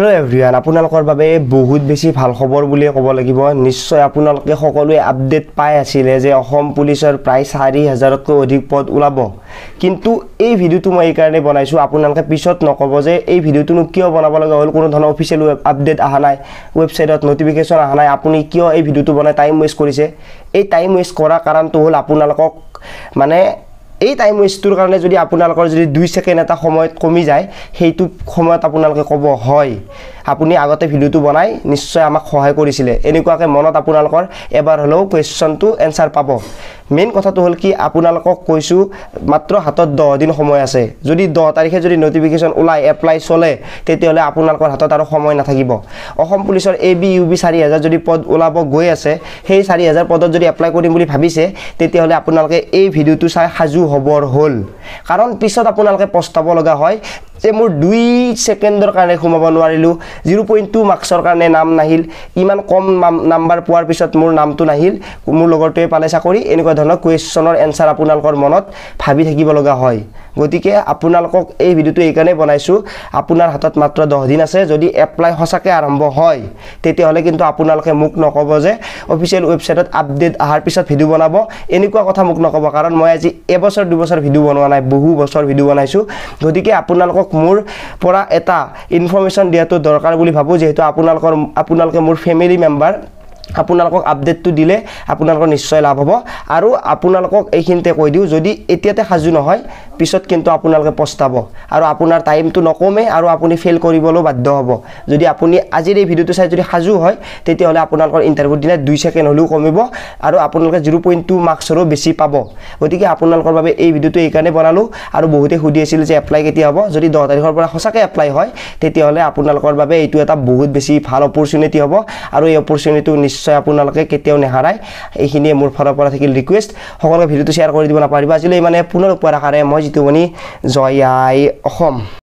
hello' everyone আপোনালোকৰ বাবে বহুত বেছি ভাল খবৰ বুলিয়ে ক'ব লাগিব নিশ্চয় আপোনালোকে সকলোৱে আপডেট পাই আছিলে যে অসম পুলিচৰ প্ৰায় চাৰি হাজাৰতকৈ অধিক পদ ওলাব কিন্তু এই ভিডিঅ'টো মই এইকাৰণেই বনাইছোঁ আপোনালোকে পিছত নক'ব যে এই ভিডিঅ'টোনো কিয় বনাব লগা হ'ল কোনো ধৰণৰ অফিচিয়েল আপডেট অহা নাই ৱেবছাইটত ন'টিফিকেশ্যন অহা নাই আপুনি কিয় এই ভিডিঅ'টো বনাই টাইম ৱেষ্ট কৰিছে এই টাইম ৱেষ্ট কৰাৰ কাৰণটো হ'ল আপোনালোকক মানে এই টাইম ৱেষ্টটোৰ কাৰণে যদি আপোনালোকৰ যদি দুই ছেকেণ্ড এটা সময়ত কমি যায় সেইটো সময়ত আপোনালোকে ক'ব হয় আপুনি আগতে ভিডিঅ'টো বনাই নিশ্চয় আমাক সহায় কৰিছিলে এনেকুৱাকৈ মনত আপোনালোকৰ এবাৰ হ'লেও কুৱেশ্যনটো এনচাৰ পাব মেইন কথাটো হ'ল কি আপোনালোকক কৈছোঁ মাত্ৰ হাতত দহদিন সময় আছে যদি দহ তাৰিখে যদি ন'টিফিকেশ্যন ওলাই এপ্লাই চলে তেতিয়াহ'লে আপোনালোকৰ হাতত আৰু সময় নাথাকিব অসম পুলিচৰ এ বি ইউ বি চাৰি হাজাৰ যদি পদ ওলাব গৈ আছে সেই চাৰি হাজাৰ পদত যদি এপ্লাই কৰিম বুলি ভাবিছে তেতিয়াহ'লে আপোনালোকে এই ভিডিঅ'টো চাই সাজু হ'বৰ হ'ল কাৰণ পিছত আপোনালোকে পস্তাব লগা হয় যে মোৰ দুই ছেকেণ্ডৰ কাৰণে সোমাব নোৱাৰিলোঁ জিৰ' পইণ্ট টু মাৰ্কছৰ কাৰণে নাম নাহিল ইমান কম নাম নাম্বাৰ পোৱাৰ পিছত মোৰ নামটো নাহিল মোৰ লগৰটোৱে পালে চাকৰি এনেকুৱা ধৰণৰ কুৱেশ্যনৰ এনচাৰ আপোনালোকৰ মনত ভাবি থাকিব লগা হয় গতিকে আপোনালোকক এই ভিডিঅ'টো এইকাৰণেই বনাইছোঁ আপোনাৰ হাতত মাত্ৰ দহদিন আছে যদি এপ্লাই সঁচাকৈ আৰম্ভ হয় তেতিয়াহ'লে কিন্তু আপোনালোকে মোক নক'ব যে অফিচিয়েল ৱেবছাইটত আপডেট অহাৰ পিছত ভিডিঅ' বনাব এনেকুৱা কথা মোক নক'ব কাৰণ মই আজি এবছৰ দুবছৰ ভিডিঅ' বনোৱা নাই বহু বছৰ ভিডিঅ' বনাইছোঁ গতিকে আপোনালোকক আপোনালোকক মোৰ পৰা এটা ইনফৰ্মেশ্যন দিয়াটো দৰকাৰ বুলি ভাবোঁ যিহেতু আপোনালোকৰ আপোনালোকে মোৰ ফেমিলি মেম্বাৰ আপোনালোকক আপডেটটো দিলে আপোনালোকৰ নিশ্চয় লাভ হ'ব আৰু আপোনালোকক এইখিনিতে কৈ দিওঁ যদি এতিয়াতে সাজু নহয় পিছত কিন্তু আপোনালোকে পস্তাব আৰু আপোনাৰ টাইমটো নকমে আৰু আপুনি ফেইল কৰিবলৈও বাধ্য হ'ব যদি আপুনি আজিৰ এই ভিডিঅ'টো চাই যদি সাজু হয় তেতিয়াহ'লে আপোনালোকৰ ইণ্টাৰভিউ দিনাই দুই ছেকেণ্ড হ'লেও কমিব আৰু আপোনালোকে জিৰ' পইণ্ট টু মাৰ্কছৰো বেছি পাব গতিকে আপোনালোকৰ বাবে এই ভিডিঅ'টো এইকাৰণে বনালোঁ আৰু বহুতে সুধি আছিল যে এপ্লাই কেতিয়া হ'ব যদি দহ তাৰিখৰ পৰা সঁচাকৈ এপ্লাই হয় তেতিয়াহ'লে আপোনালোকৰ বাবে এইটো এটা বহুত বেছি ভাল অপৰচুনিটি হ'ব আৰু এই অপৰচুনিটিটো নিশ্চয় আপোনালোকে কেতিয়াও নেহাৰায় এইখিনিয়ে মোৰ ফালৰ পৰা থাকিল ৰিকুৱেষ্ট সকলোকে ভিডিঅ'টো শ্বেয়াৰ কৰি দিব নাপাৰিব আজিলৈ মানে পুনৰ পোৱাৰ আশাৰে মই যিটো মানে জয় আই অসম